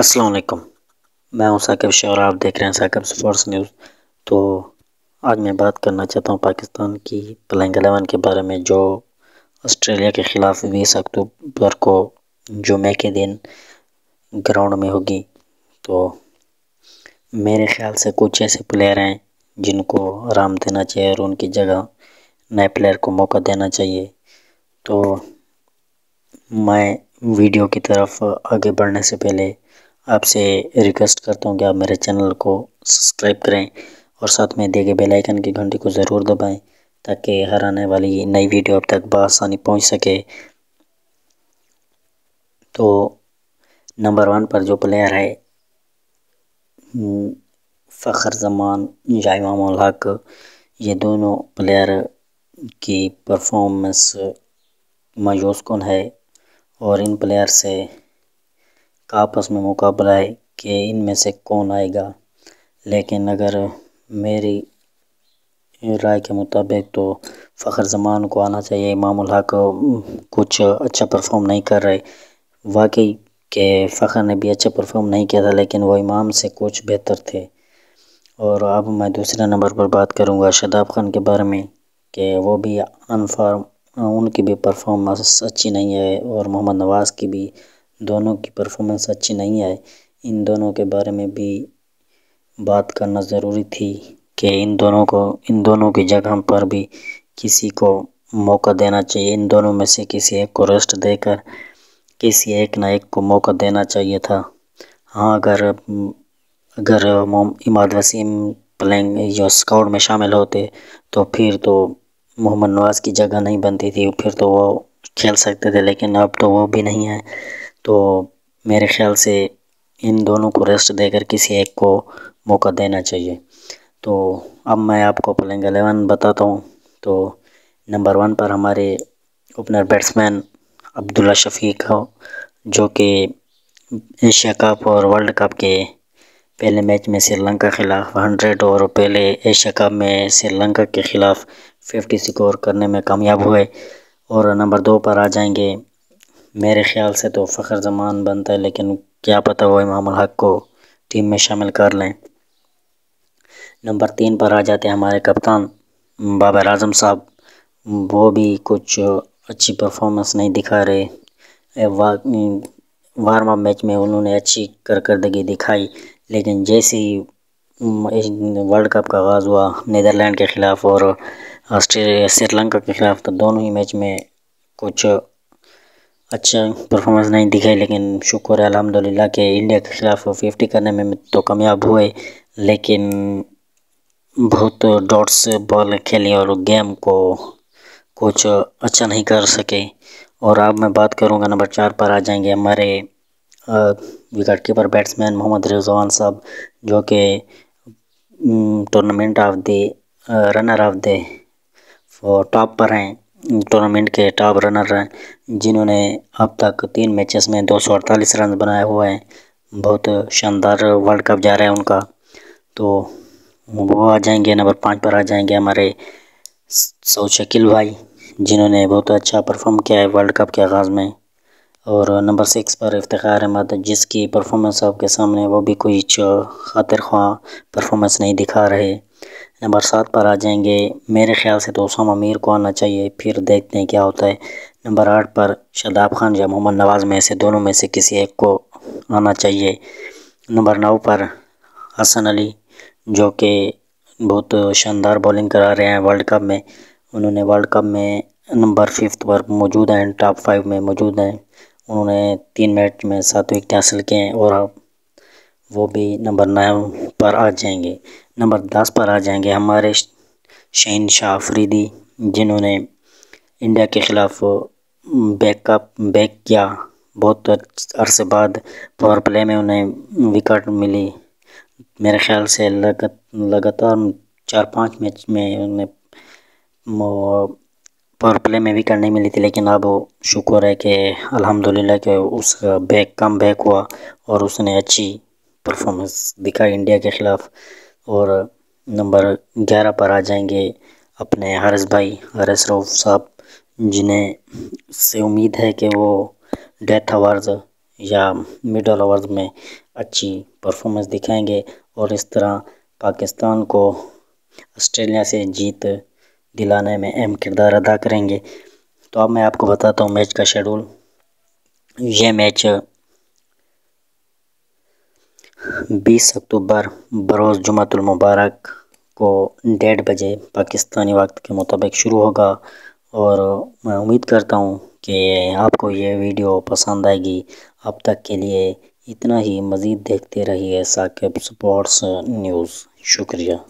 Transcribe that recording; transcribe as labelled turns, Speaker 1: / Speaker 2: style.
Speaker 1: असलकम मैं हूं साकिब शाह और आप देख रहे हैं साकिब स्पोर्ट्स न्यूज़ तो आज मैं बात करना चाहता हूं पाकिस्तान की प्लेंग एलेवन के बारे में जो ऑस्ट्रेलिया के ख़िलाफ़ बीस अक्टूबर को जुमे के दिन ग्राउंड में होगी तो मेरे ख्याल से कुछ ऐसे प्लेयर हैं जिनको आराम देना चाहिए और उनकी जगह नए प्लेयर को मौका देना चाहिए तो मैं वीडियो की तरफ आगे बढ़ने से पहले आपसे रिक्वेस्ट करता हूँ कि आप मेरे चैनल को सब्सक्राइब करें और साथ में दिए गए बेलाइकन की घंटी को ज़रूर दबाएँ ताकि हर आने वाली नई वीडियो अब तक बसानी पहुँच सके तो नंबर वन पर जो प्लेयर है हम्म, फ़खर जमान जाइमाम हक ये दोनों प्लेयर की परफॉर्मेंस मायूस कौन है और इन प्लेयर से का आपस में मुकाबला है कि इनमें से कौन आएगा लेकिन अगर मेरी राय के मुताबिक तो फ़खर जमान को आना चाहिए इमाम हक कुछ अच्छा परफॉर्म नहीं कर रहे वाकई के फ़खर ने भी अच्छा परफॉर्म नहीं किया था लेकिन वो इमाम से कुछ बेहतर थे और अब मैं दूसरे नंबर पर बात करूंगा शदाब खान के बारे में कि वो भी अनफॉर्म उनकी भी परफॉर्मेंस अच्छी नहीं है और मोहम्मद नवाज़ की भी दोनों की परफॉर्मेंस अच्छी नहीं आई इन दोनों के बारे में भी बात करना ज़रूरी थी कि इन दोनों को इन दोनों की जगह पर भी किसी को मौका देना चाहिए इन दोनों में से किसी एक को रेस्ट देकर किसी एक ना एक को मौका देना चाहिए था हाँ अगर अगर इमाद वसीम प्लेंग जो स्काउट में शामिल होते तो फिर तो मोहम्मद नवाज़ की जगह नहीं बनती थी फिर तो वो खेल सकते थे लेकिन अब तो वो भी नहीं है तो मेरे ख्याल से इन दोनों को रेस्ट देकर किसी एक को मौका देना चाहिए तो अब मैं आपको प्लेइंग एलेवन बताता हूँ तो नंबर वन पर हमारे ओपनर बैट्समैन अब्दुल्ला शफीक हो जो कि एशिया कप और वर्ल्ड कप के पहले मैच में श्रीलंका के ख़िलाफ़ हंड्रेड और पहले एशिया कप में श्रीलंका के ख़िलाफ़ फिफ्टी स्कोर करने में कामयाब हुए और नंबर दो पर आ जाएंगे मेरे ख्याल से तो फ़ख्र जमान बनता है लेकिन क्या पता वो इमाम हक को टीम में शामिल कर लें नंबर तीन पर आ जाते हैं हमारे कप्तान बाबर आजम साहब वो भी कुछ अच्छी परफॉर्मेंस नहीं दिखा रहे वार्म अप मैच में उन्होंने अच्छी कारकर्दगी दिखाई लेकिन जैसे ही वर्ल्ड कप का आगाज़ हुआ नीदरलैंड के ख़िलाफ़ और ऑस्ट्रेलिया श्रीलंका के ख़िलाफ़ तो दोनों ही मैच में कुछ अच्छा परफॉर्मेंस नहीं दिखाई लेकिन शुक्र है अलहमदिल्ला के इंडिया के ख़िलाफ़ फिफ्टी करने में तो कामयाब हुए लेकिन बहुत डॉट्स बॉल खेली और गेम को कुछ अच्छा नहीं कर सके और अब मैं बात करूंगा नंबर चार पर आ जाएंगे हमारे wicket keeper batsman Mohammad Rizwan साहब जो कि tournament of the runner of the top पर हैं टूर्नामेंट के टॉप रनर हैं जिन्होंने अब तक तीन मैचेस में दो सौ अड़तालीस रन बनाए हुए हैं बहुत शानदार वर्ल्ड कप जा रहा है उनका तो वो आ जाएंगे नंबर पाँच पर आ जाएंगे हमारे सौ शकील भाई जिन्होंने बहुत अच्छा परफॉर्म किया है वर्ल्ड कप के आगाज़ में और नंबर सिक्स पर इफ्तार अहमद जिसकी परफॉर्मेंस आपके सामने वो भी कोई खातिर ख्वा परफॉर्मेंस नहीं दिखा रहे नंबर सात पर आ जाएंगे मेरे ख्याल से तो उसम अमीर को आना चाहिए फिर देखते हैं क्या होता है नंबर आठ पर शदाब खान या मोहम्मद नवाज़ में से दोनों में से किसी एक को आना चाहिए नंबर नौ पर हसन अली जो कि बहुत शानदार बॉलिंग करा रहे हैं वर्ल्ड कप में उन्होंने वर्ल्ड कप में नंबर फिफ्थ पर मौजूद हैं टॉप फाइव में मौजूद हैं उन्होंने तीन मैच में सात विकेट हासिल किए हैं और वो भी नंबर नाइन पर आ जाएंगे नंबर दस पर आ जाएंगे हमारे शहन शाह आफरीदी जिन्होंने इंडिया के ख़िलाफ़ बैकअप बैक किया बहुत अरसे बाद पावर प्ले में उन्हें विकेट मिली मेरे ख्याल से लगत लगातार चार पांच मैच में उन्हें पावर प्ले में विकेट नहीं मिली थी लेकिन अब शुक्र है कि अल्हम्दुलिल्लाह के उसका बैक कम बैक हुआ और उसने अच्छी परफॉर्मेंस दिखाई इंडिया के ख़िलाफ़ और नंबर ग्यारह पर आ जाएंगे अपने हरस भाई हरस रऊफ साहब जिन्हें से उम्मीद है कि वो डेथ अवार्ड या मिडल अवार्ड में अच्छी परफॉर्मेंस दिखाएंगे और इस तरह पाकिस्तान को ऑस्ट्रेलिया से जीत दिलाने में अहम किरदार अदा करेंगे तो अब मैं आपको बताता हूँ मैच का शेड्यूल ये मैच बीस अक्टूबर बरोज़ जुमतुल मुबारक को डेढ़ बजे पाकिस्तानी वक्त के मुताबिक शुरू होगा और मैं उम्मीद करता हूँ कि आपको ये वीडियो पसंद आएगी अब तक के लिए इतना ही मज़ीद देखते रहिए साकिब स्पोर्ट्स न्यूज़ शुक्रिया